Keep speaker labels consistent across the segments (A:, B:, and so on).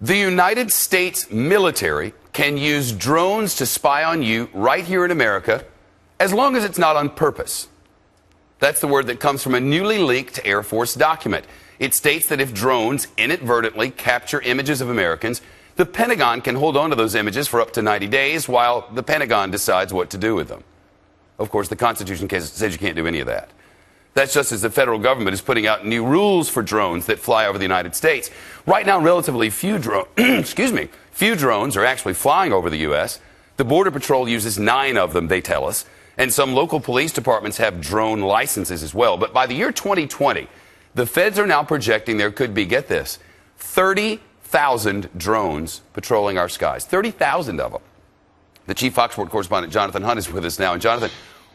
A: The United States military can use drones to spy on you right here in America as long as it's not on purpose. That's the word that comes from a newly leaked Air Force document. It states that if drones inadvertently capture images of Americans, the Pentagon can hold on to those images for up to 90 days while the Pentagon decides what to do with them. Of course, the Constitution says you can't do any of that. That's just as the federal government is putting out new rules for drones that fly over the United States. Right now, relatively few drones, excuse me, few drones are actually flying over the U.S. The Border Patrol uses nine of them, they tell us, and some local police departments have drone licenses as well. But by the year 2020, the feds are now projecting there could be, get this, 30,000 drones patrolling our skies. 30,000 of them. The chief Fox Sports correspondent, Jonathan Hunt, is with us now. And Jonathan,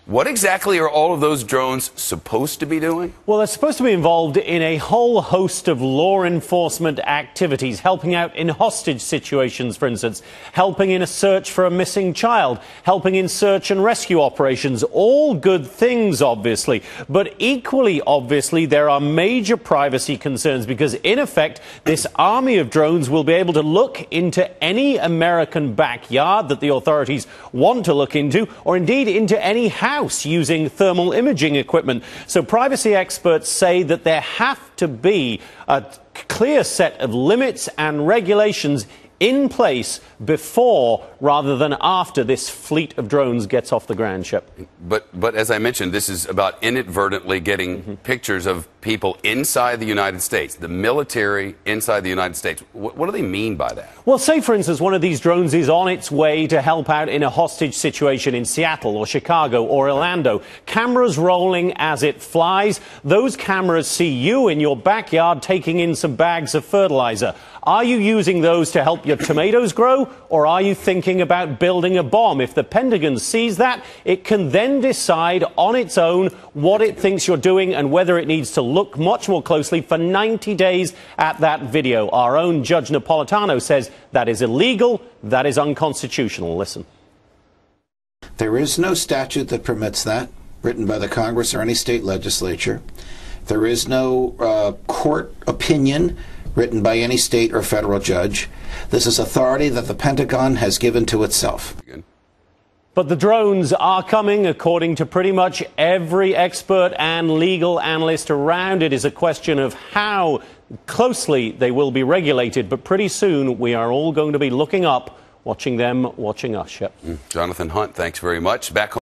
A: what exactly are all of those drones supposed to be
B: doing? Well, they're supposed to be involved in a whole host of law enforcement activities, helping out in hostage situations, for instance, helping in a search for a missing child, helping in search and rescue operations. All good things, obviously. But equally obviously, there are major privacy concerns because, in effect, this army of drones will be able to look into any American backyard that the authorities want to look into, or indeed into any house house using thermal imaging equipment. So privacy experts say that there have to be a clear set of limits and regulations in place before rather than after this fleet of drones gets off the ground, Ship.
A: But, but as I mentioned, this is about inadvertently getting mm-hmm. pictures of people inside the United States, the military inside the United States. What,
B: what do they mean by that? Well, say, for instance, one of these drones is on its way to help out in a hostage situation in Seattle or Chicago or Orlando. Cameras rolling as it flies. Those cameras see you in your backyard taking in some bags of fertilizer. Are you using those to help your tomatoes grow, or are you thinking? thinking about building a bomb. If the Pentagon sees that, it can then decide on its own what it thinks you're doing and whether it needs to look much more closely for 90 days at that video. Our own Judge Napolitano says that is illegal, that is unconstitutional. Listen.
C: There is no statute that permits that, written by the Congress or any state legislature. There is no uh, court opinion written by any state or federal judge. This is authority that the Pentagon has given to itself.
B: But the drones are coming, according to pretty much every expert and legal analyst around. It is a question of how closely they will be regulated. But pretty soon, we are all going to be looking up, watching them, watching us. Yep.
A: Mm, Jonathan Hunt, thanks very much. Back home.